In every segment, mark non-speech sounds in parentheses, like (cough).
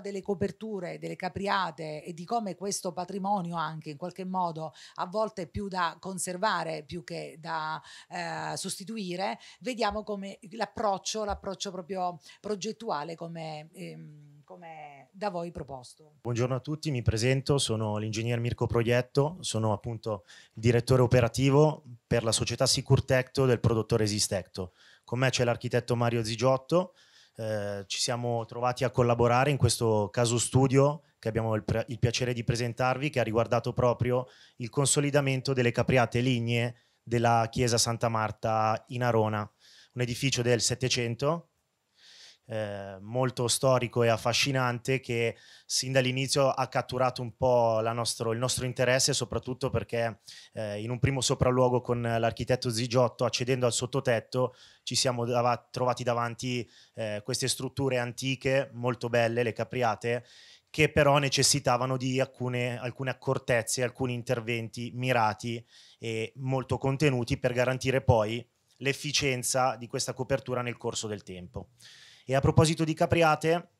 delle coperture, delle capriate e di come questo patrimonio anche in qualche modo a volte è più da conservare più che da eh, sostituire, vediamo come l'approccio, l'approccio proprio progettuale come... Ehm, come da voi proposto. Buongiorno a tutti, mi presento, sono l'ingegner Mirko Proietto, sono appunto direttore operativo per la società Sicurtecto del produttore Esistecto. Con me c'è l'architetto Mario Zigiotto, eh, ci siamo trovati a collaborare in questo caso studio che abbiamo il, il, piacere di presentarvi, che ha riguardato proprio il consolidamento delle capriate lignee della chiesa Santa Marta in Arona, un edificio del Settecento eh, molto storico e affascinante che sin dall'inizio ha catturato un po' nostro, il nostro interesse, soprattutto perché eh, in un primo sopralluogo con l'architetto Zigiotto, accedendo al sottotetto, ci siamo dav- trovati davanti eh, queste strutture antiche molto belle, le capriate, che però necessitavano di alcune, alcune, accortezze, alcuni interventi mirati e molto contenuti per garantire poi l'efficienza di questa copertura nel corso del tempo. E a proposito di capriate,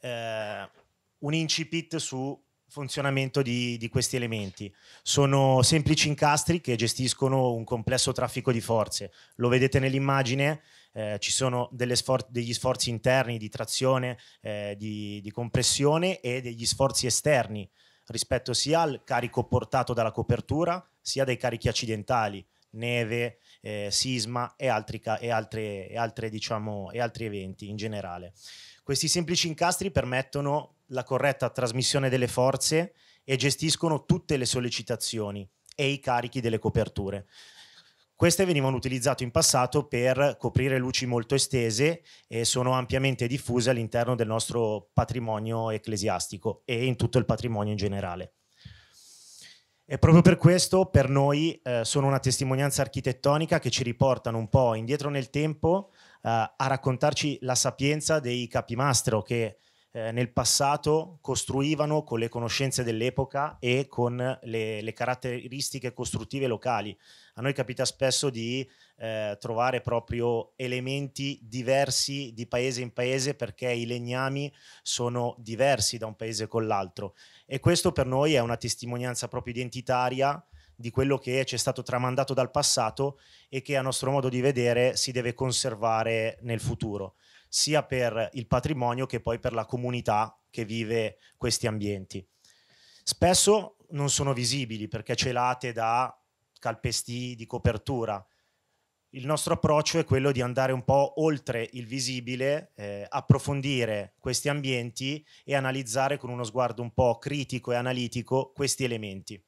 eh, un incipit su funzionamento di, di, questi elementi. Sono semplici incastri che gestiscono un complesso traffico di forze. Lo vedete nell'immagine, eh, ci sono sfor degli sforzi interni di trazione, eh, di, di, compressione e degli sforzi esterni rispetto sia al carico portato dalla copertura, sia dai carichi accidentali, neve, eh, sisma e altri, e, altre, e, altre, diciamo, e altri eventi in generale. Questi semplici incastri permettono la corretta trasmissione delle forze e gestiscono tutte le sollecitazioni e i carichi delle coperture. Queste venivano utilizzate in passato per coprire luci molto estese e sono ampiamente diffuse all'interno del nostro patrimonio ecclesiastico e in tutto il patrimonio in generale. E proprio per questo per noi eh, sono una testimonianza architettonica che ci riportano un po' indietro nel tempo eh, a raccontarci la sapienza dei capimastro che eh, nel passato costruivano con le conoscenze dell'epoca e con le, le caratteristiche costruttive locali. A noi capita spesso di eh, trovare proprio elementi diversi di paese in paese perché i legnami sono diversi da un paese con l'altro e questo per noi è una testimonianza proprio identitaria di quello che ci è stato tramandato dal passato e che a nostro modo di vedere si deve conservare nel futuro sia per il patrimonio che poi per la comunità che vive questi ambienti. Spesso non sono visibili perché celate da calpestì di copertura. Il nostro approccio è quello di andare un po' oltre il visibile, eh, approfondire questi ambienti e analizzare con uno sguardo un po' critico e analitico questi elementi,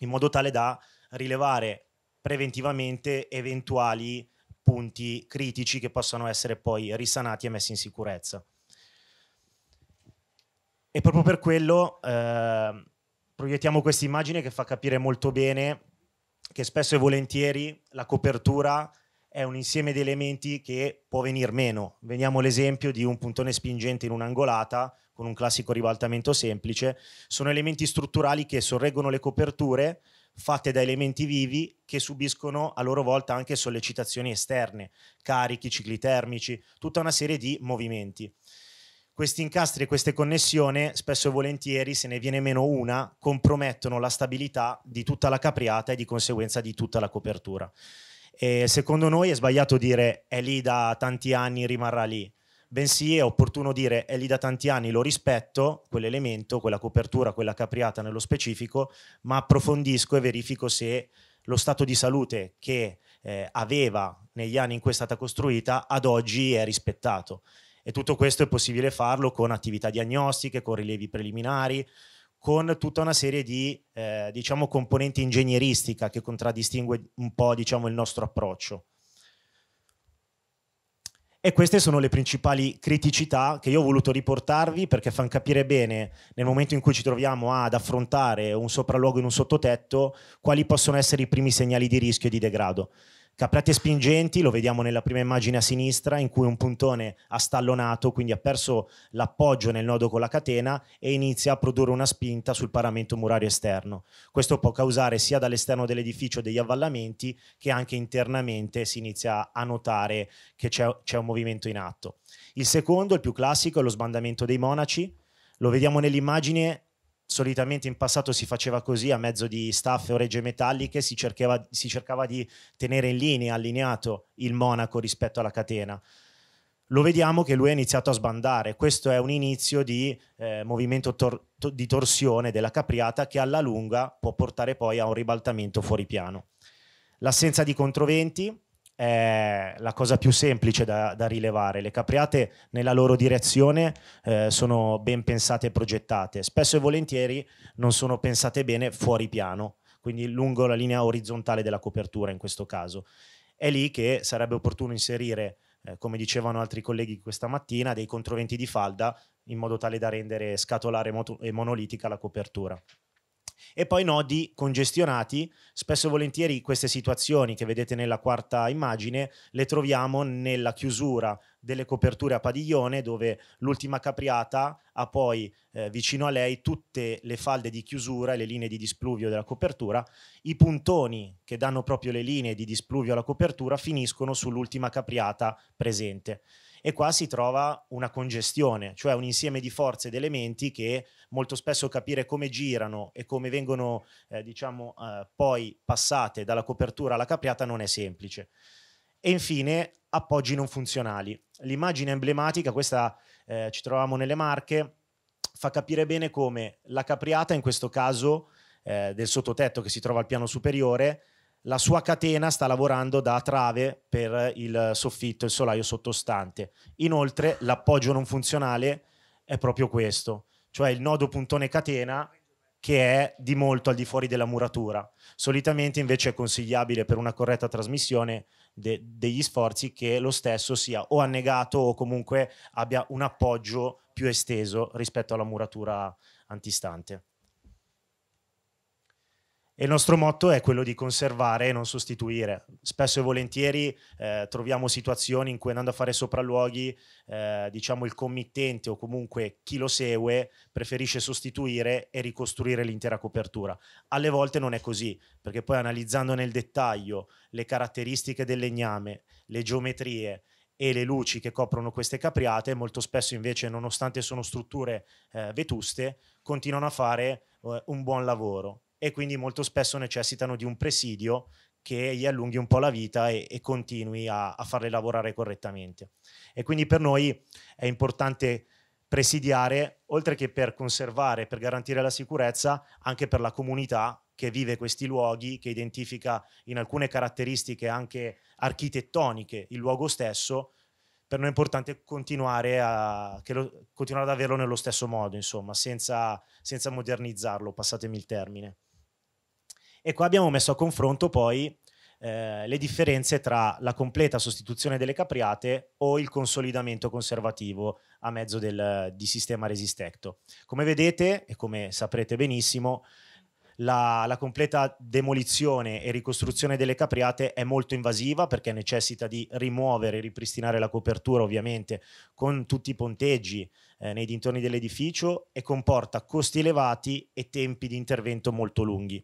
in modo tale da rilevare preventivamente eventuali punti critici che possono essere poi risanati e messi in sicurezza. E proprio per quello eh, proiettiamo questa immagine che fa capire molto bene che spesso e volentieri la copertura è un insieme di elementi che può venir meno. Veniamo l'esempio di un puntone spingente in un'angolata con un classico ribaltamento semplice. Sono elementi strutturali che sorreggono le coperture, fatte da elementi vivi che subiscono a loro volta anche sollecitazioni esterne, carichi, cicli termici, tutta una serie di movimenti. Questi incastri e queste connessioni, spesso e volentieri, se ne viene meno una, compromettono la stabilità di tutta la capriata e di conseguenza di tutta la copertura. E secondo noi è sbagliato dire è lì da tanti anni, rimarrà lì bensì è opportuno dire è lì da tanti anni, lo rispetto, quell'elemento, quella copertura, quella capriata nello specifico, ma approfondisco e verifico se lo stato di salute che eh, aveva negli anni in cui è stata costruita ad oggi è rispettato. E tutto questo è possibile farlo con attività diagnostiche, con rilievi preliminari, con tutta una serie di eh, diciamo, componenti ingegneristica che contraddistingue un po' diciamo, il nostro approccio. E queste sono le principali criticità che io ho voluto riportarvi perché fanno capire bene, nel momento in cui ci troviamo ad affrontare un sopralluogo in un sottotetto, quali possono essere i primi segnali di rischio e di degrado. Capriati spingenti, lo vediamo nella prima immagine a sinistra, in cui un puntone ha stallonato, quindi ha perso l'appoggio nel nodo con la catena e inizia a produrre una spinta sul paramento murario esterno. Questo può causare sia dall'esterno dell'edificio degli avvallamenti che anche internamente si inizia a notare che c'è, c'è un movimento in atto. Il secondo, il più classico, è lo sbandamento dei monaci. Lo vediamo nell'immagine solitamente in passato si faceva così a mezzo di staffe o regge metalliche, si cercava, si cercava di tenere in linea, allineato il monaco rispetto alla catena lo vediamo che lui ha iniziato a sbandare. Questo è un inizio di eh, movimento tor- to- di torsione della capriata che alla lunga può portare poi a un ribaltamento fuori piano. L'assenza di controventi è la cosa più semplice da, da rilevare. Le capriate nella loro direzione eh, sono ben pensate e progettate, spesso e volentieri non sono pensate bene fuori piano, quindi lungo la linea orizzontale della copertura in questo caso. È lì che sarebbe opportuno inserire, eh, come dicevano altri colleghi questa mattina, dei controventi di falda in modo tale da rendere scatolare e monolitica la copertura. E poi nodi congestionati, spesso e volentieri queste situazioni che vedete nella quarta immagine le troviamo nella chiusura delle coperture a padiglione dove l'ultima capriata ha poi eh, vicino a lei tutte le falde di chiusura e le linee di displuvio della copertura, i puntoni che danno proprio le linee di displuvio alla copertura finiscono sull'ultima capriata presente e qua si trova una congestione, cioè un insieme di forze ed elementi che molto spesso capire come girano e come vengono eh, diciamo, eh, poi passate dalla copertura alla capriata non è semplice. E infine appoggi non funzionali. L'immagine emblematica, questa eh, ci troviamo nelle marche, fa capire bene come la capriata, in questo caso eh, del sottotetto che si trova al piano superiore, la sua catena sta lavorando da trave per il soffitto, il solaio sottostante. Inoltre l'appoggio non funzionale è proprio questo, cioè il nodo puntone catena che è di molto al di fuori della muratura. Solitamente invece è consigliabile per una corretta trasmissione de- degli sforzi che lo stesso sia o annegato o comunque abbia un appoggio più esteso rispetto alla muratura antistante. E il nostro motto è quello di conservare e non sostituire. Spesso e volentieri eh, troviamo situazioni in cui andando a fare sopralluoghi, eh, diciamo il committente o comunque chi lo segue preferisce sostituire e ricostruire l'intera copertura. Alle volte non è così, perché poi analizzando nel dettaglio le caratteristiche del legname, le geometrie, e le luci che coprono queste capriate, molto spesso invece, nonostante sono strutture eh, vetuste, continuano a fare eh, un buon lavoro e quindi molto spesso necessitano di un presidio che gli allunghi un po' la vita e, e continui a, a farle lavorare correttamente. E quindi per noi è importante presidiare, oltre che per conservare, per garantire la sicurezza, anche per la comunità che vive questi luoghi, che identifica in alcune caratteristiche anche architettoniche il luogo stesso, per noi è importante continuare, a, lo, continuare ad averlo nello stesso modo, insomma, senza, senza modernizzarlo, passatemi il termine. E qua abbiamo messo a confronto poi eh, le differenze tra la completa sostituzione delle capriate o il consolidamento conservativo a mezzo del, di sistema resistecto. Come vedete e come saprete benissimo, la, la, completa demolizione e ricostruzione delle capriate è molto invasiva perché necessita di rimuovere e ripristinare la copertura ovviamente con tutti i ponteggi eh, nei dintorni dell'edificio e comporta costi elevati e tempi di intervento molto lunghi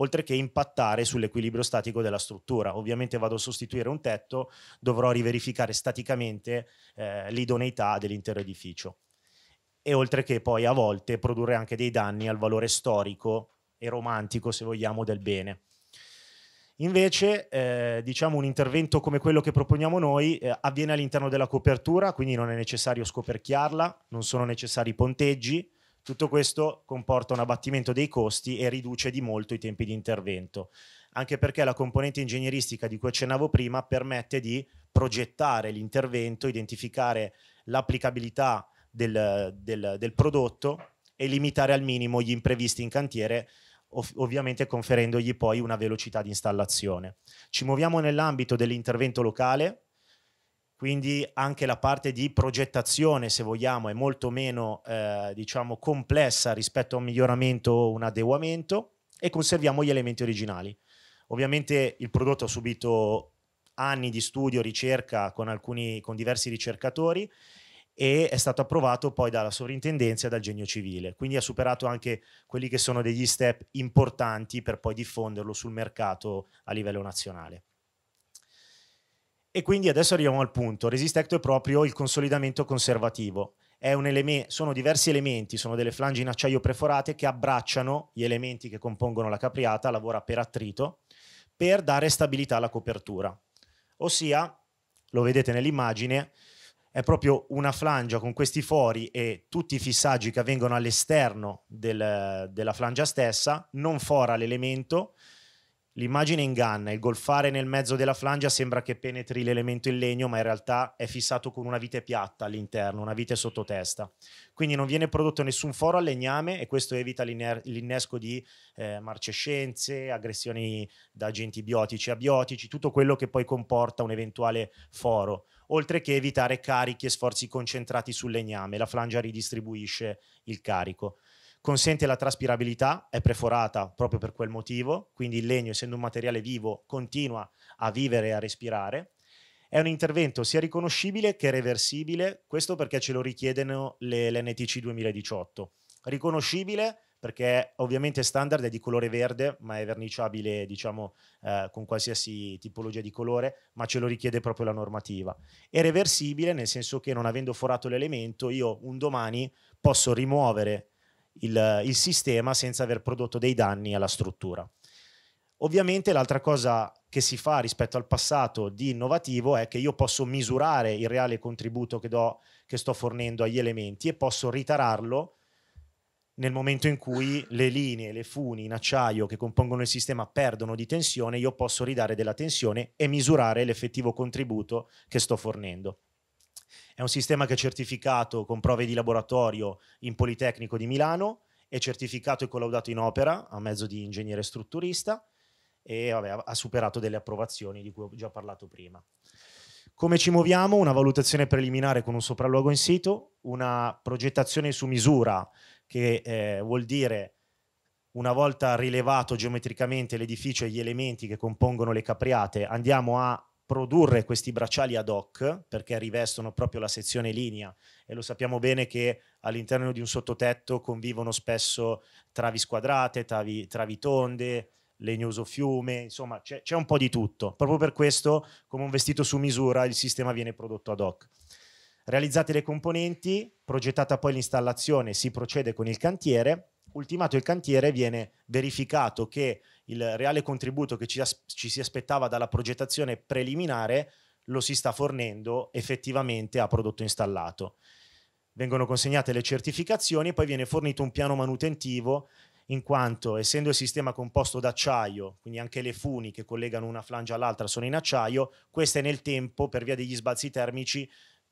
oltre che impattare sull'equilibrio statico della struttura. Ovviamente vado a sostituire un tetto, dovrò riverificare staticamente eh, l'idoneità dell'intero edificio. E oltre che poi a volte produrre anche dei danni al valore storico e romantico, se vogliamo, del bene. Invece, eh, diciamo, un intervento come quello che proponiamo noi eh, avviene all'interno della copertura, quindi non è necessario scoperchiarla, non sono necessari ponteggi, tutto questo comporta un abbattimento dei costi e riduce di molto i tempi di intervento, anche perché la componente ingegneristica di cui accennavo prima permette di progettare l'intervento, identificare l'applicabilità del, del, del prodotto e limitare al minimo gli imprevisti in cantiere ov- ovviamente conferendogli poi una velocità di installazione. Ci muoviamo nell'ambito dell'intervento locale, quindi anche la parte di progettazione, se vogliamo, è molto meno eh, diciamo, complessa rispetto a un miglioramento o un adeguamento e conserviamo gli elementi originali. Ovviamente il prodotto ha subito anni di studio, ricerca con, alcuni, con diversi ricercatori e è stato approvato poi dalla sovrintendenza e dal genio civile, quindi ha superato anche quelli che sono degli step importanti per poi diffonderlo sul mercato a livello nazionale. E quindi adesso arriviamo al punto. Resist Act è proprio il consolidamento conservativo. Eleme- sono diversi elementi, sono delle flangi in acciaio preforate che abbracciano gli elementi che compongono la capriata, lavora per attrito, per dare stabilità alla copertura. Ossia, lo vedete nell'immagine, è proprio una flangia con questi fori e tutti i fissaggi che avvengono all'esterno del, della flangia stessa, non fora l'elemento, L'immagine inganna, il golfare nel mezzo della flangia sembra che penetri l'elemento in legno, ma in realtà è fissato con una vite piatta all'interno, una vite sottotesta. Quindi non viene prodotto nessun foro al legname e questo evita l'innesco di eh, marcescenze, aggressioni da agenti biotici a biotici, tutto quello che poi comporta un eventuale foro, oltre che evitare carichi e sforzi concentrati sul legname. La flangia ridistribuisce il carico consente la traspirabilità, è preforata proprio per quel motivo, quindi il legno essendo un materiale vivo continua a vivere e a respirare. È un intervento sia riconoscibile che reversibile, questo perché ce lo richiedono le NTC 2018. Riconoscibile perché ovviamente standard è di colore verde, ma è verniciabile diciamo, eh, con qualsiasi tipologia di colore, ma ce lo richiede proprio la normativa. È reversibile nel senso che non avendo forato l'elemento, io un domani posso rimuovere il, il sistema senza aver prodotto dei danni alla struttura. Ovviamente l'altra cosa che si fa rispetto al passato di innovativo è che io posso misurare il reale contributo che, do, che sto fornendo agli elementi e posso ritararlo nel momento in cui le linee, le funi in acciaio che compongono il sistema perdono di tensione, io posso ridare della tensione e misurare l'effettivo contributo che sto fornendo. È un sistema che è certificato con prove di laboratorio in Politecnico di Milano, è certificato e collaudato in opera a mezzo di ingegnere strutturista e vabbè, ha superato delle approvazioni di cui ho già parlato prima. Come ci muoviamo? Una valutazione preliminare con un sopralluogo in sito, una progettazione su misura che eh, vuol dire una volta rilevato geometricamente l'edificio e gli elementi che compongono le capriate, andiamo a produrre questi bracciali ad hoc perché rivestono proprio la sezione linea e lo sappiamo bene che all'interno di un sottotetto convivono spesso travi squadrate, travi, travi tonde, legnoso fiume, insomma c'è, c'è un po' di tutto. Proprio per questo, come un vestito su misura, il sistema viene prodotto ad hoc. Realizzate le componenti, progettata poi l'installazione, si procede con il cantiere ultimato il cantiere viene verificato che il reale contributo che ci, as- ci si aspettava dalla progettazione preliminare lo si sta fornendo effettivamente a prodotto installato. Vengono consegnate le certificazioni e poi viene fornito un piano manutentivo in quanto essendo il sistema composto d'acciaio, quindi anche le funi che collegano una flangia all'altra sono in acciaio, queste nel tempo per via degli sbalzi termici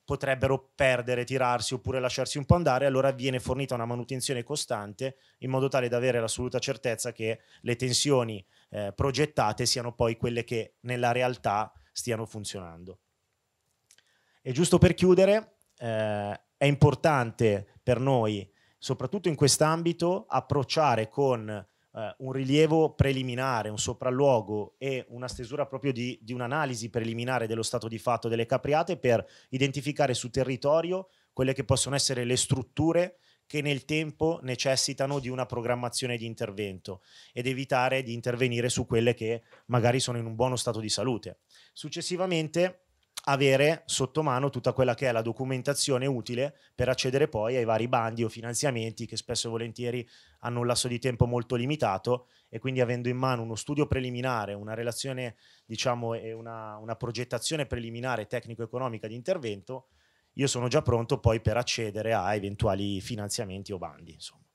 potrebbero perdere, tirarsi oppure lasciarsi un po' andare, allora viene fornita una manutenzione costante in modo tale da avere l'assoluta certezza che le tensioni eh, progettate siano poi quelle che nella realtà stiano funzionando. E giusto per chiudere, eh, è importante per noi, soprattutto in quest'ambito, approcciare con eh, un rilievo preliminare, un sopralluogo e una stesura proprio di, di un'analisi preliminare dello stato di fatto delle capriate per identificare su territorio quelle che possono essere le strutture che nel tempo necessitano di una programmazione di intervento ed evitare di intervenire su quelle che magari sono in un buono stato di salute. Successivamente avere sotto mano tutta quella che è la documentazione utile per accedere poi ai vari bandi o finanziamenti che spesso e volentieri hanno un lasso di tempo molto limitato e quindi avendo in mano uno studio preliminare, una relazione diciamo e una, una progettazione preliminare tecnico-economica di intervento, io sono già pronto poi per accedere a eventuali finanziamenti o bandi. Insomma.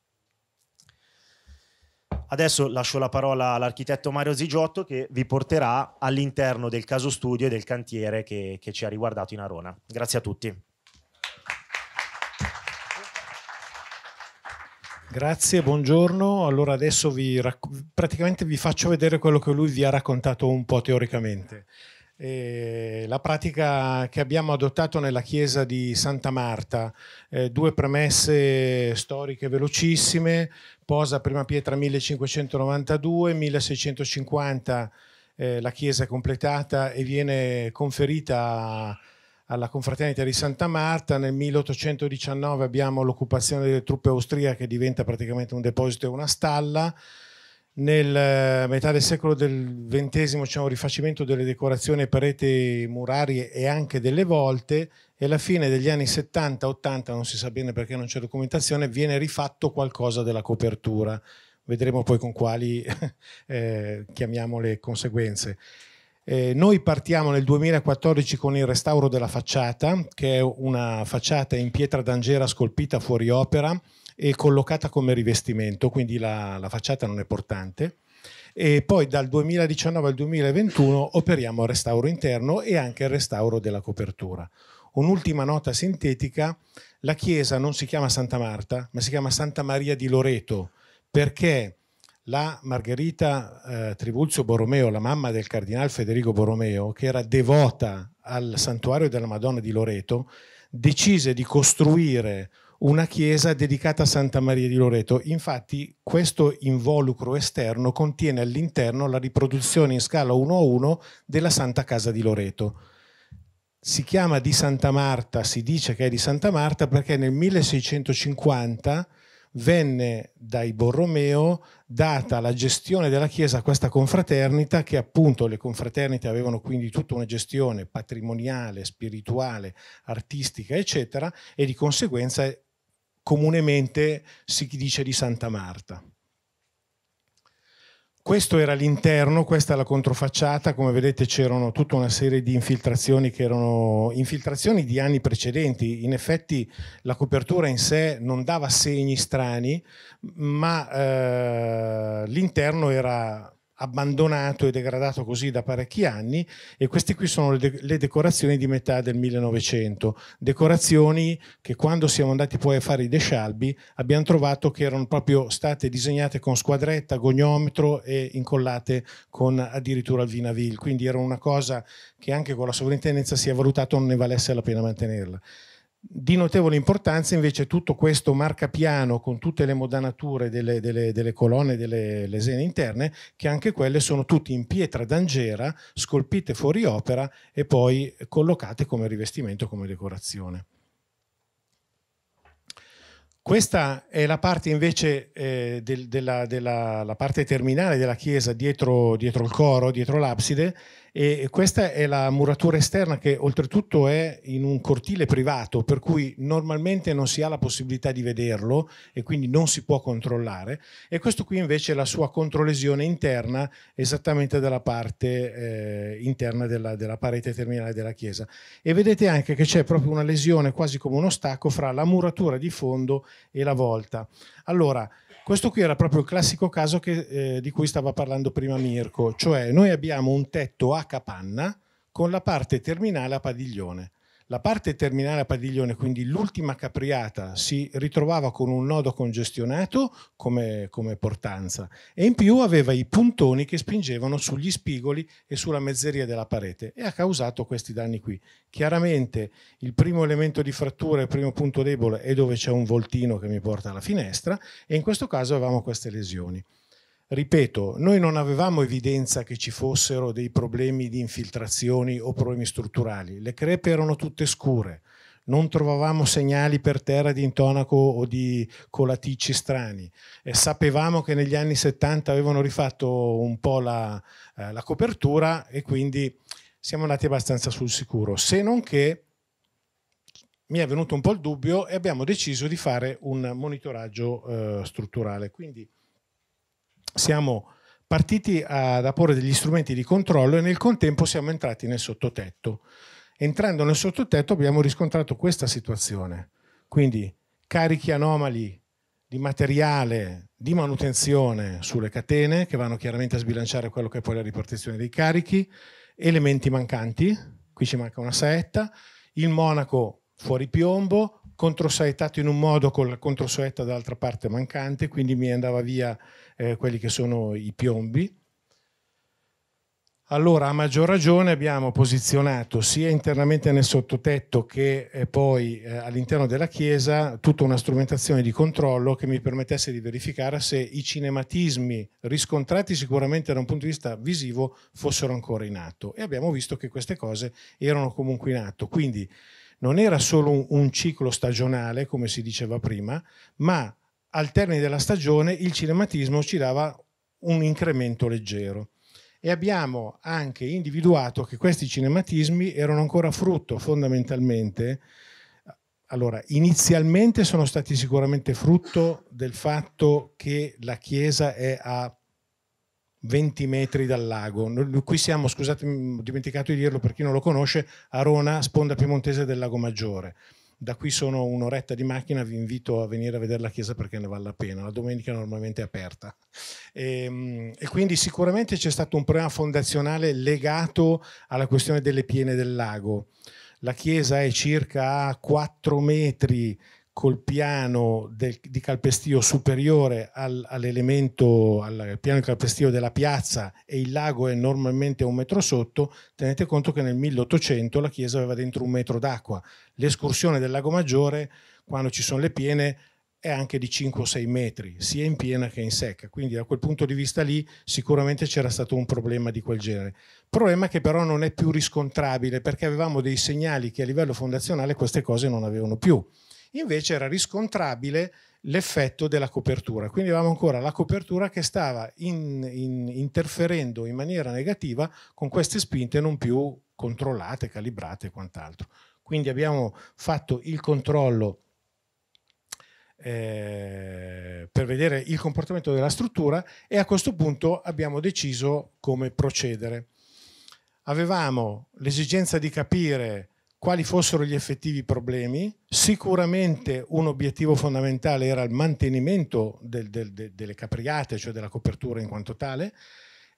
Adesso lascio la parola all'architetto Mario Zigiotto che vi porterà all'interno del caso studio e del cantiere che, che ci ha riguardato in Arona. Grazie a tutti. Grazie, buongiorno. Allora adesso vi, praticamente vi faccio vedere quello che lui vi ha raccontato un po' teoricamente eh, la pratica che abbiamo adottato nella chiesa di Santa Marta. Eh, due premesse storiche velocissime, posa prima pietra 1592, 1650 eh, la chiesa è completata e viene conferita alla confraternita di Santa Marta, nel 1819 abbiamo l'occupazione delle truppe austriache che diventa praticamente un deposito e una stalla, nel eh, metà del secolo del XX c'è un rifacimento delle decorazioni pareti murarie e anche delle volte e alla fine degli anni 70-80, non si sa bene perché non c'è documentazione, viene rifatto qualcosa della copertura. Vedremo poi con quali (laughs) eh, le conseguenze. Eh, noi partiamo nel 2014 con il restauro della facciata, che è una facciata in pietra d'angera scolpita fuori opera e collocata come rivestimento, quindi la, la facciata non è portante e poi dal 2019 al 2021 operiamo il restauro interno e anche il restauro della copertura. Un'ultima nota sintetica, la chiesa non si chiama Santa Marta, ma si chiama Santa Maria di Loreto, perché la Margherita eh, Trivulzio Borromeo, la mamma del cardinale Federico Borromeo, che era devota al santuario della Madonna di Loreto, decise di costruire una chiesa dedicata a Santa Maria di Loreto. Infatti questo involucro esterno contiene all'interno la riproduzione in scala 1 a 1 della Santa Casa di Loreto. Si chiama di Santa Marta, si dice che è di Santa Marta perché nel 1650 venne dai Borromeo data la gestione della Chiesa a questa confraternita, che appunto le confraternite avevano quindi tutta una gestione patrimoniale, spirituale, artistica, eccetera, e di conseguenza comunemente si dice di Santa Marta. Questo era l'interno, questa è la controfacciata, come vedete c'erano tutta una serie di infiltrazioni che erano infiltrazioni di anni precedenti, in effetti la copertura in sé non dava segni strani, ma eh, l'interno era abbandonato e degradato così da parecchi anni e queste qui sono le, de- le, decorazioni di metà del 1900, decorazioni che quando siamo andati poi a fare i descialbi abbiamo trovato che erano proprio state disegnate con squadretta, goniometro e incollate con addirittura il vinavil, quindi era una cosa che anche con la sovrintendenza si è valutato non ne valesse la pena mantenerla. Di notevole importanza invece tutto questo marcapiano con tutte le modanature delle, delle, delle colonne delle lesene interne, che anche quelle sono tutte in pietra d'angera, scolpite fuori opera e poi collocate come rivestimento, come decorazione. Questa è la parte invece eh, del, della, della parte terminale della chiesa dietro, dietro il coro, dietro l'abside, e questa è la muratura esterna che oltretutto è in un cortile privato, per cui normalmente non si ha la possibilità di vederlo e quindi non si può controllare. E questo qui invece è la sua controlesione interna, esattamente dalla parte eh, interna della, della, parete terminale della chiesa. E vedete anche che c'è proprio una lesione, quasi come uno stacco, fra la muratura di fondo e la volta. Allora, questo qui era proprio il classico caso che, eh, di cui stava parlando prima Mirko, cioè noi abbiamo un tetto a capanna con la parte terminale a padiglione. La parte terminale a padiglione, quindi l'ultima capriata, si ritrovava con un nodo congestionato come, come, portanza e in più aveva i puntoni che spingevano sugli spigoli e sulla mezzeria della parete e ha causato questi danni qui. Chiaramente il primo elemento di frattura, il primo punto debole è dove c'è un voltino che mi porta alla finestra e in questo caso avevamo queste lesioni. Ripeto, noi non avevamo evidenza che ci fossero dei problemi di infiltrazioni o problemi strutturali, le crepe erano tutte scure, non trovavamo segnali per terra di intonaco o di colaticci strani, eh, sapevamo che negli anni 70 avevano rifatto un po' la, eh, la copertura e quindi siamo andati abbastanza sul sicuro, se non che mi è venuto un po' il dubbio e abbiamo deciso di fare un monitoraggio eh, strutturale. Quindi, siamo partiti ad apporre degli strumenti di controllo e nel contempo siamo entrati nel sottotetto. Entrando nel sottotetto abbiamo riscontrato questa situazione, quindi carichi anomali di materiale di manutenzione sulle catene che vanno chiaramente a sbilanciare quello che è poi la ripartizione dei carichi, elementi mancanti, qui ci manca una saetta, il monaco fuori piombo, controsaettato in un modo con la controsaetta dall'altra parte mancante, quindi mi andava via eh, quelli che sono i piombi. Allora, a maggior ragione abbiamo posizionato sia internamente nel sottotetto che eh, poi eh, all'interno della chiesa tutta una strumentazione di controllo che mi permettesse di verificare se i cinematismi riscontrati sicuramente da un punto di vista visivo fossero ancora in atto e abbiamo visto che queste cose erano comunque in atto. Quindi non era solo un, un ciclo stagionale, come si diceva prima, ma al termine della stagione il cinematismo ci dava un incremento leggero e abbiamo anche individuato che questi cinematismi erano ancora frutto fondamentalmente allora, inizialmente sono stati sicuramente frutto del fatto che la chiesa è a 20 metri dal lago. qui siamo, scusate, ho dimenticato di dirlo per chi non lo conosce, a Rona, sponda piemontese del Lago Maggiore da qui sono un'oretta di macchina, vi invito a venire a vedere la chiesa perché ne vale la pena, la domenica normalmente è aperta. E, ehm, e quindi sicuramente c'è stato un problema fondazionale legato alla questione delle piene del lago. La chiesa è circa a 4 metri col piano del, di calpestio superiore al, all'elemento, al piano di calpestio della piazza e il lago è normalmente un metro sotto, tenete conto che nel 1800 la chiesa aveva dentro un metro d'acqua. L'escursione del lago Maggiore, quando ci sono le piene, è anche di 5 o 6 metri, sia in piena che in secca. Quindi da quel punto di vista lì sicuramente c'era stato un problema di quel genere. Problema che però non è più riscontrabile perché avevamo dei segnali che a livello fondazionale queste cose non avevano più invece era riscontrabile l'effetto della copertura. Quindi avevamo ancora la copertura che stava in, in, interferendo in maniera negativa con queste spinte non più controllate, calibrate e quant'altro. Quindi abbiamo fatto il controllo eh, per vedere il comportamento della struttura e a questo punto abbiamo deciso come procedere. Avevamo l'esigenza di capire quali fossero gli effettivi problemi. Sicuramente un obiettivo fondamentale era il mantenimento del, del, de, delle capriate, cioè della copertura in quanto tale,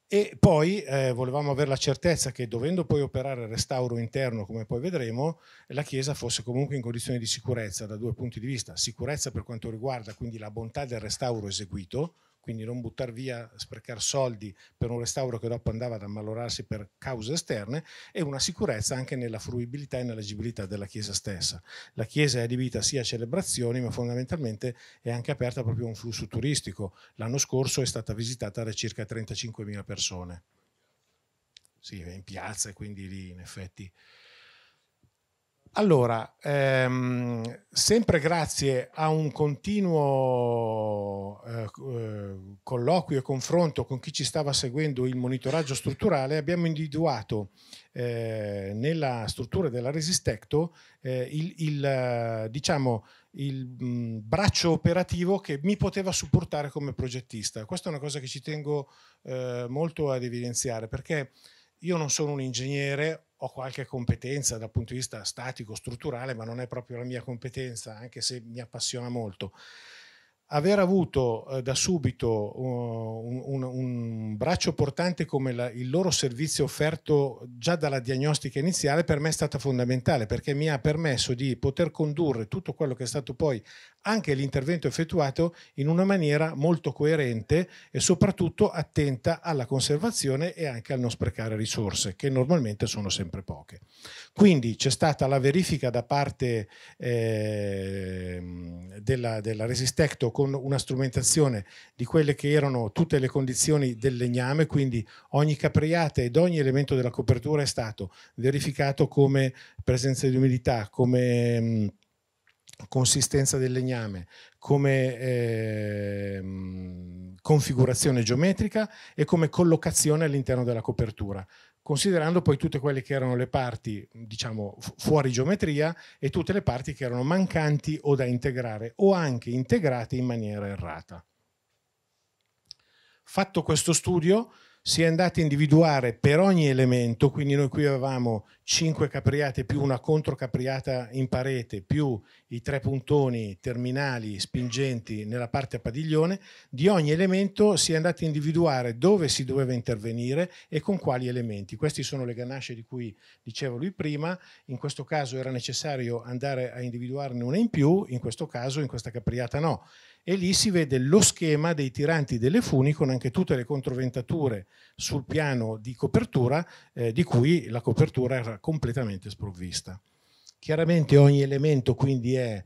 e poi eh, volevamo avere la certezza che dovendo poi operare il restauro interno, come poi vedremo, la chiesa fosse comunque in condizioni di sicurezza da due punti di vista. Sicurezza per quanto riguarda quindi la bontà del restauro eseguito, quindi non buttare via, sprecare soldi per un restauro che dopo andava ad ammalorarsi per cause esterne e una sicurezza anche nella fruibilità e nell'agibilità della Chiesa stessa. La Chiesa è adibita sia a celebrazioni ma fondamentalmente è anche aperta proprio a un flusso turistico. L'anno scorso è stata visitata da circa 35.000 persone. Sì, in piazza e quindi lì in effetti allora, ehm, sempre grazie a un continuo eh, eh, colloquio e confronto con chi ci stava seguendo il monitoraggio strutturale, abbiamo individuato eh, nella struttura della Resistecto eh, il, il, eh, diciamo, il mh, mm, braccio operativo che mi poteva supportare come progettista. Questa è una cosa che ci tengo eh, molto ad evidenziare perché io non sono un ingegnere, ho qualche competenza dal punto di vista statico, strutturale, ma non è proprio la mia competenza, anche se mi appassiona molto. Aver avuto eh, da subito uh, un, un, un, braccio portante come la, il loro servizio offerto già dalla diagnostica iniziale per me è stata fondamentale perché mi ha permesso di poter condurre tutto quello che è stato poi anche l'intervento effettuato in una maniera molto coerente e soprattutto attenta alla conservazione e anche al non sprecare risorse, che normalmente sono sempre poche. Quindi c'è stata la verifica da parte eh, della, della Resistecto con una strumentazione di quelle che erano tutte le condizioni del legname, quindi ogni capriata ed ogni elemento della copertura è stato verificato come presenza di umidità, come consistenza del legname, come eh, configurazione geometrica e come collocazione all'interno della copertura, considerando poi tutte quelle che erano le parti, diciamo, fuori geometria e tutte le parti che erano mancanti o da integrare o anche integrate in maniera errata. Fatto questo studio, si è andati a individuare per ogni elemento, quindi noi qui avevamo 5 capriate più una controcapriata in parete, più i tre puntoni terminali spingenti nella parte a padiglione, di ogni elemento si è andati a individuare dove si doveva intervenire e con quali elementi. Queste sono le ganasce di cui dicevo lui prima, in questo caso era necessario andare a individuarne una in più, in questo caso in questa capriata no e lì si vede lo schema dei tiranti delle funi con anche tutte le controventature sul piano di copertura eh, di cui la copertura era completamente sprovvista. Chiaramente ogni elemento quindi è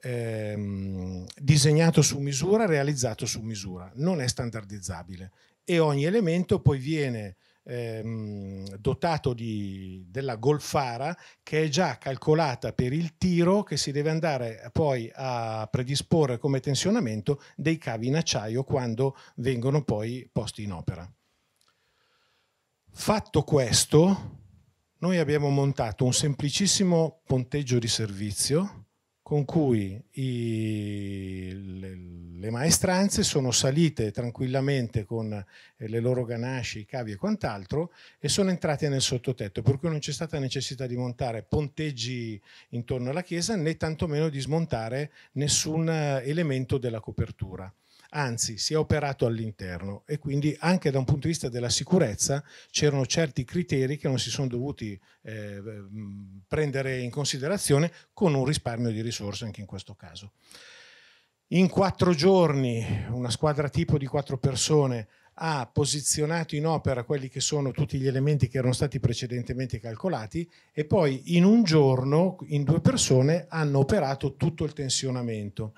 ehm, disegnato su misura, realizzato su misura, non è standardizzabile e ogni elemento poi viene ehm, dotato di, della golfara che è già calcolata per il tiro che si deve andare poi a predisporre come tensionamento dei cavi in acciaio quando vengono poi posti in opera. Fatto questo, noi abbiamo montato un semplicissimo ponteggio di servizio con cui i, le, le, maestranze sono salite tranquillamente con eh, le loro ganasce, i cavi e quant'altro e sono entrate nel sottotetto, per cui non c'è stata necessità di montare ponteggi intorno alla chiesa né tantomeno di smontare nessun eh, elemento della copertura anzi si è operato all'interno e quindi anche da un punto di vista della sicurezza c'erano certi criteri che non si sono dovuti eh, prendere in considerazione con un risparmio di risorse anche in questo caso. In quattro giorni una squadra tipo di quattro persone ha posizionato in opera quelli che sono tutti gli elementi che erano stati precedentemente calcolati e poi in un giorno in due persone hanno operato tutto il tensionamento.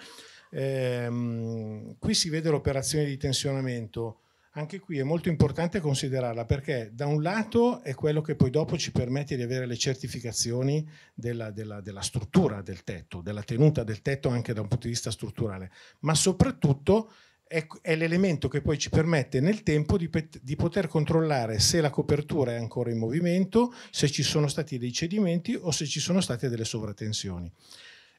Ehm, qui si vede l'operazione di tensionamento. Anche qui è molto importante considerarla perché da un lato è quello che poi dopo ci permette di avere le certificazioni della, della, della struttura del tetto, della tenuta del tetto anche da un punto di vista strutturale, ma soprattutto è, l'elemento che poi ci permette nel tempo di, di, poter controllare se la copertura è ancora in movimento, se ci sono stati dei cedimenti o se ci sono state delle sovratensioni.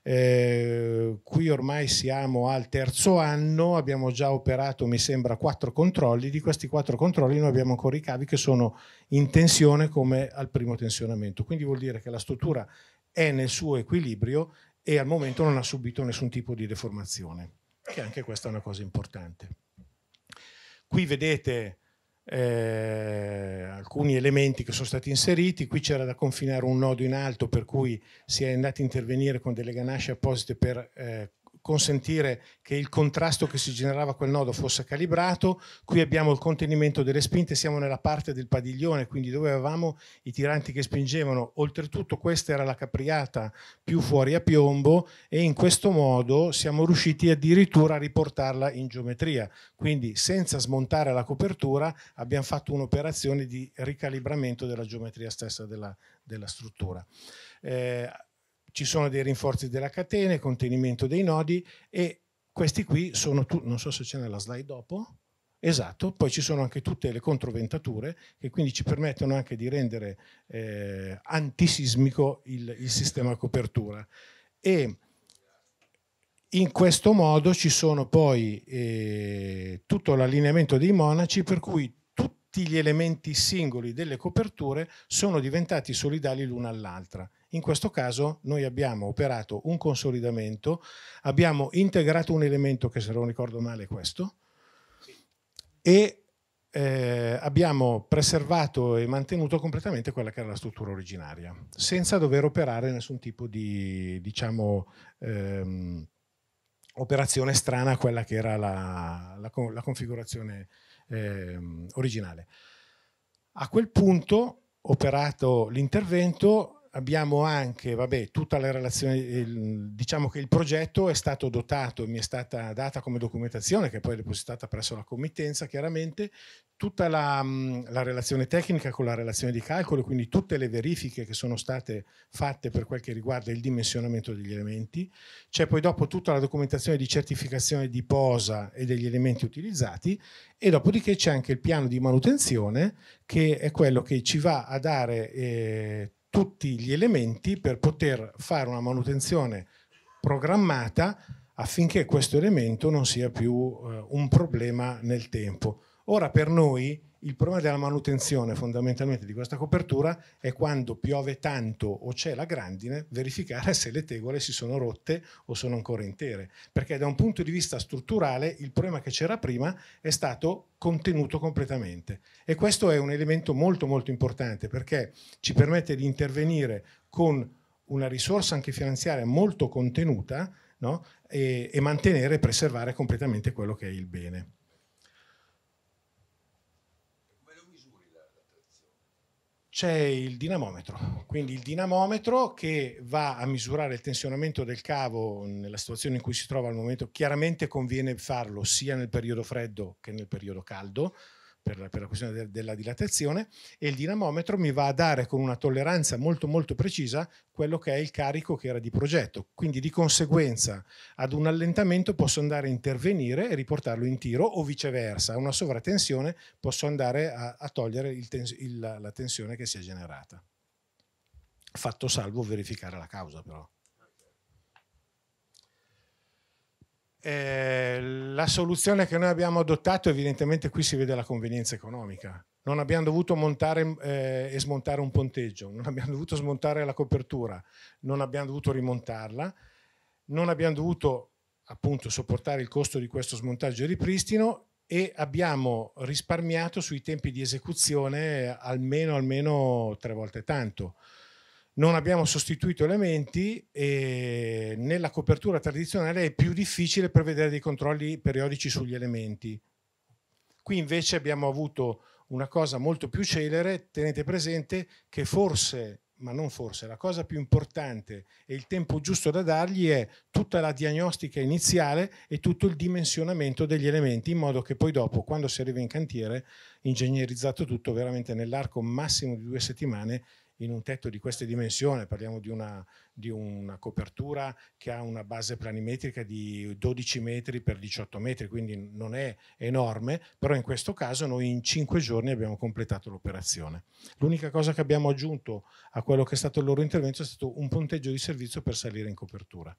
Eh, qui ormai siamo al terzo anno, abbiamo già operato, mi sembra, quattro controlli. Di questi quattro controlli noi abbiamo ancora i cavi che sono in tensione come al primo tensionamento. Quindi vuol dire che la struttura è nel suo equilibrio e al momento non ha subito nessun tipo di deformazione, che anche questa è una cosa importante. Qui vedete eh, alcuni elementi che sono stati inseriti, qui c'era da confinare un nodo in alto per cui si è andati a intervenire con delle ganasce apposite per eh, consentire che il contrasto che si generava quel nodo fosse calibrato. Qui abbiamo il contenimento delle spinte, siamo nella parte del padiglione, quindi dove avevamo i tiranti che spingevano. Oltretutto questa era la capriata più fuori a piombo e in questo modo siamo riusciti addirittura a riportarla in geometria. Quindi senza smontare la copertura abbiamo fatto un'operazione di ricalibramento della geometria stessa della, della struttura. Eh, ci sono dei rinforzi della catena, contenimento dei nodi e questi qui sono tutti, non so se c'è nella slide dopo, esatto, poi ci sono anche tutte le controventature che quindi ci permettono anche di rendere eh, antisismico il, il sistema copertura. E in questo modo ci sono poi eh, tutto l'allineamento dei monaci per cui tutti gli elementi singoli delle coperture sono diventati solidali l'una all'altra. In questo caso noi abbiamo operato un consolidamento, abbiamo integrato un elemento che se non ricordo male è questo e eh, abbiamo preservato e mantenuto completamente quella che era la struttura originaria, senza dover operare nessun tipo di diciamo, ehm, operazione strana a quella che era la, la, la configurazione eh, originale. A quel punto, operato l'intervento, abbiamo anche, vabbè, tutta la relazione, diciamo che il progetto è stato dotato, mi è stata data come documentazione, che poi è depositata presso la committenza, chiaramente, tutta la, mm, la relazione tecnica con la relazione di calcolo, quindi tutte le verifiche che sono state fatte per quel che riguarda il dimensionamento degli elementi, c'è poi dopo tutta la documentazione di certificazione di posa e degli elementi utilizzati e dopodiché c'è anche il piano di manutenzione che è quello che ci va a dare eh, tutti gli elementi per poter fare una manutenzione programmata affinché questo elemento non sia più eh, un problema nel tempo. Ora per noi il problema della manutenzione fondamentalmente di questa copertura è quando piove tanto o c'è la grandine, verificare se le tegole si sono rotte o sono ancora intere, perché da un punto di vista strutturale il problema che c'era prima è stato contenuto completamente e questo è un elemento molto molto importante perché ci permette di intervenire con una risorsa anche finanziaria molto contenuta no? e, e mantenere e preservare completamente quello che è il bene. c'è il dinamometro, quindi il dinamometro che va a misurare il tensionamento del cavo nella situazione in cui si trova al momento, chiaramente conviene farlo sia nel periodo freddo che nel periodo caldo, per la, per la questione de, della dilatazione e il dinamometro mi va a dare con una tolleranza molto molto precisa quello che è il carico che era di progetto. Quindi di conseguenza ad un allentamento posso andare a intervenire e riportarlo in tiro o viceversa, a una sovratensione posso andare a, a togliere tens il, la tensione che si è generata. Fatto salvo verificare la causa però. eh, la soluzione che noi abbiamo adottato, evidentemente qui si vede la convenienza economica. Non abbiamo dovuto montare eh, e smontare un ponteggio, non abbiamo dovuto smontare la copertura, non abbiamo dovuto rimontarla, non abbiamo dovuto appunto sopportare il costo di questo smontaggio e ripristino e abbiamo risparmiato sui tempi di esecuzione almeno, almeno tre volte tanto non abbiamo sostituito elementi e nella copertura tradizionale è più difficile prevedere dei controlli periodici sugli elementi. Qui invece abbiamo avuto una cosa molto più celere, tenete presente che forse, ma non forse, la cosa più importante e il tempo giusto da dargli è tutta la diagnostica iniziale e tutto il dimensionamento degli elementi, in modo che poi dopo, quando si arriva in cantiere, ingegnerizzato tutto veramente nell'arco massimo di due settimane, in un tetto di queste dimensioni, parliamo di una, di una copertura che ha una base planimetrica di 12 metri per 18 metri, quindi non è enorme, però in questo caso noi in 5 giorni abbiamo completato l'operazione. L'unica cosa che abbiamo aggiunto a quello che è stato il loro intervento è stato un punteggio di servizio per salire in copertura.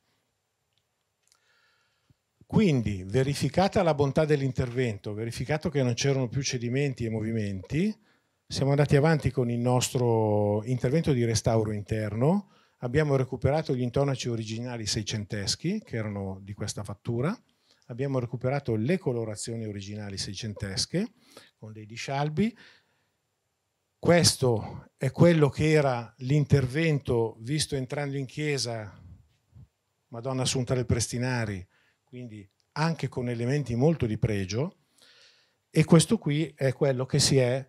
Quindi, verificata la bontà dell'intervento, verificato che non c'erano più cedimenti e movimenti, siamo andati avanti con il nostro intervento di restauro interno, abbiamo recuperato gli intonaci originali seicenteschi, che erano di questa fattura, abbiamo recuperato le colorazioni originali seicentesche con dei discialbi. Questo è quello che era l'intervento visto entrando in chiesa Madonna Assunta del Prestinari, quindi anche con elementi molto di pregio, e questo qui è quello che si è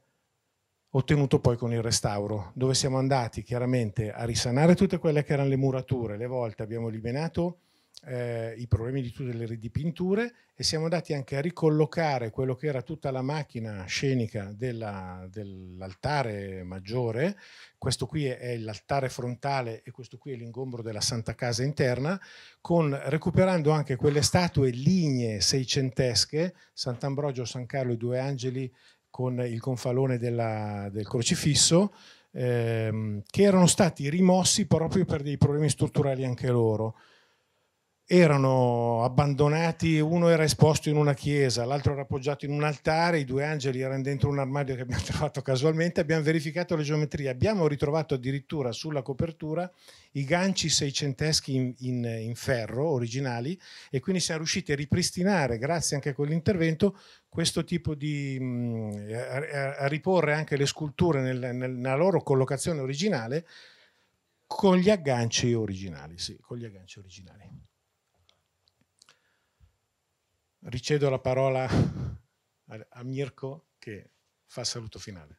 ottenuto poi con il restauro, dove siamo andati chiaramente a risanare tutte quelle che erano le murature, le volte abbiamo eliminato eh, i problemi di tutte le ridipinture e siamo andati anche a ricollocare quello che era tutta la macchina scenica dell'altare maggiore, questo qui è l'altare frontale e questo qui è l'ingombro della Santa Casa interna, con, recuperando anche quelle statue lignee seicentesche, Sant'Ambrogio, San Carlo, e due angeli con il gonfalone della, del crocifisso, ehm, che erano stati rimossi proprio per dei problemi strutturali anche loro erano abbandonati, uno era esposto in una chiesa, l'altro era appoggiato in un altare, i due angeli erano dentro un armadio che abbiamo (laughs) trovato casualmente, abbiamo verificato le geometrie, abbiamo ritrovato addirittura sulla copertura i ganci seicenteschi in, in, in ferro originali e quindi siamo riusciti a ripristinare, grazie anche a quell'intervento, questo tipo di... Mh, mm, a, a, riporre anche le sculture nel, nel, nella loro collocazione originale con gli agganci originali. Sì, con gli agganci originali ricedo la parola (laughs) a Mirko che fa il saluto finale.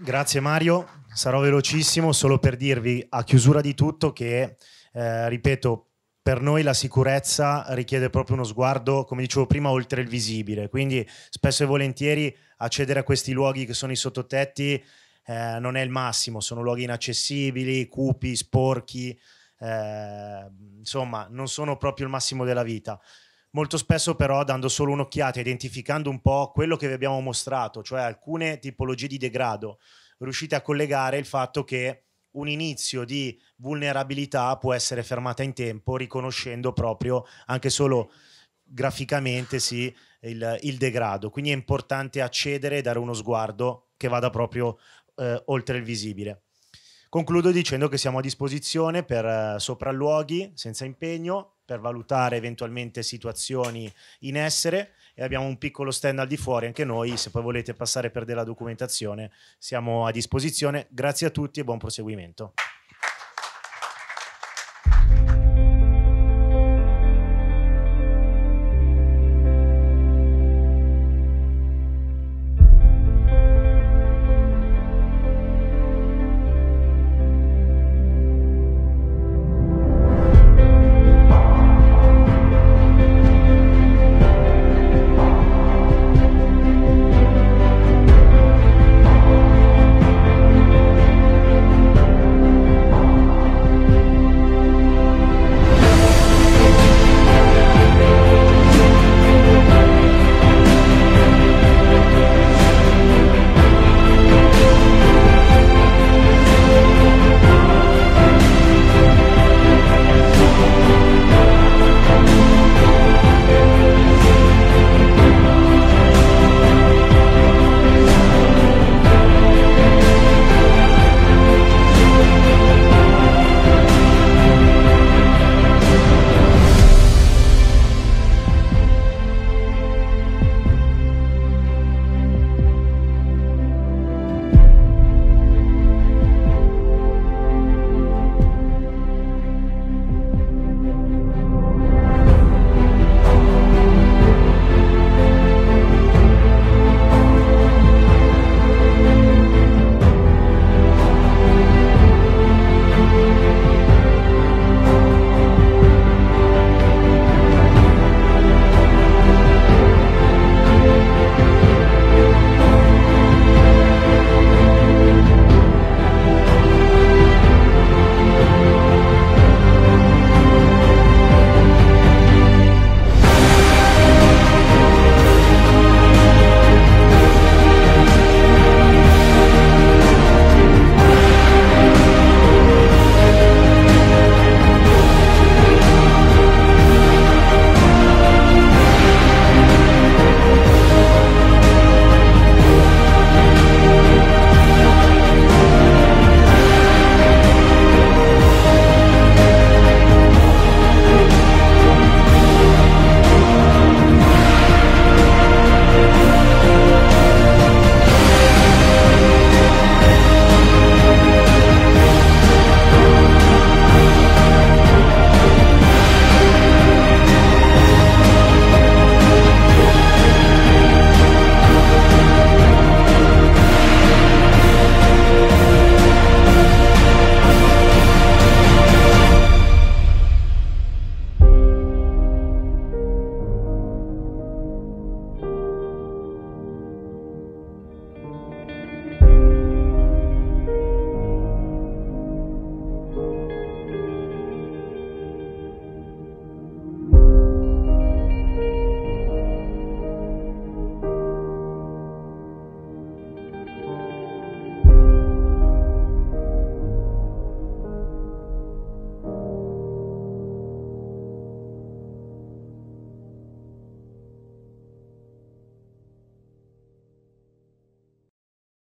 Grazie Mario, sarò velocissimo solo per dirvi a chiusura di tutto che, eh, ripeto, per noi la sicurezza richiede proprio uno sguardo, come dicevo prima, oltre il visibile, quindi spesso e volentieri accedere a questi luoghi che sono i sottotetti eh, non è il massimo, sono luoghi inaccessibili, cupi, sporchi, Ehm, insomma, non sono proprio il massimo della vita. Molto spesso però dando solo un'occhiata, identificando un po' quello che vi abbiamo mostrato, cioè alcune tipologie di degrado, riuscite a collegare il fatto che un inizio di vulnerabilità può essere fermata in tempo riconoscendo proprio anche solo graficamente sì, il, il degrado. Quindi è importante accedere e dare uno sguardo che vada proprio eh, oltre il visibile. Concludo dicendo che siamo a disposizione per eh, sopralluoghi senza impegno, per valutare eventualmente situazioni in essere e abbiamo un piccolo stand al di fuori anche noi, se poi volete passare per della documentazione siamo a disposizione. Grazie a tutti e buon proseguimento.